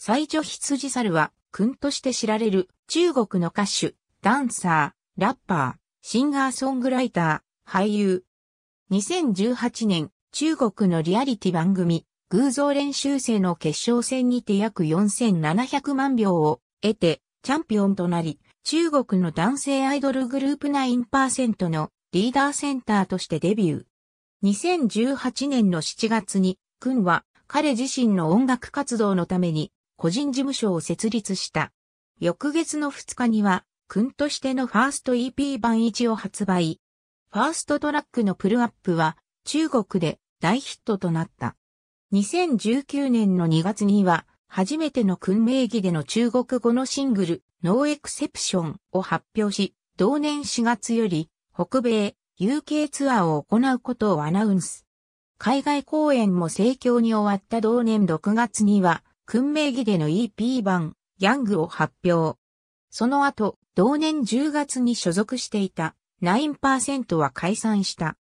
最女羊猿は、君として知られる中国の歌手、ダンサー、ラッパー、シンガーソングライター、俳優。2018年、中国のリアリティ番組、偶像練習生の決勝戦にて約4700万票を得て、チャンピオンとなり、中国の男性アイドルグループ9%のリーダーセンターとしてデビュー。2018年の7月に、君は彼自身の音楽活動のために個人事務所を設立した。翌月の2日には、君としてのファースト EP 版1を発売。ファーストトラックのプルアップは、中国で大ヒットとなった。2019年の2月には、初めての君名義での中国語のシングル、ノーエクセプションを発表し、同年4月より、北米、UK ツアーを行うことをアナウンス。海外公演も盛況に終わった同年6月には、訓名義での EP 版、ギャングを発表。その後、同年10月に所属していた9%は解散した。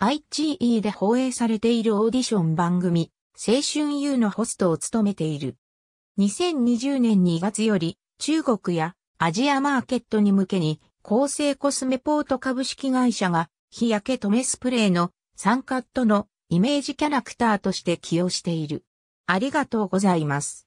IGE で放映されているオーディション番組、青春 U のホストを務めている。2020年2月より、中国やアジアマーケットに向けに、厚生コスメポート株式会社が、日焼け止めスプレーのサンカットのイメージキャラクターとして起用している。ありがとうございます。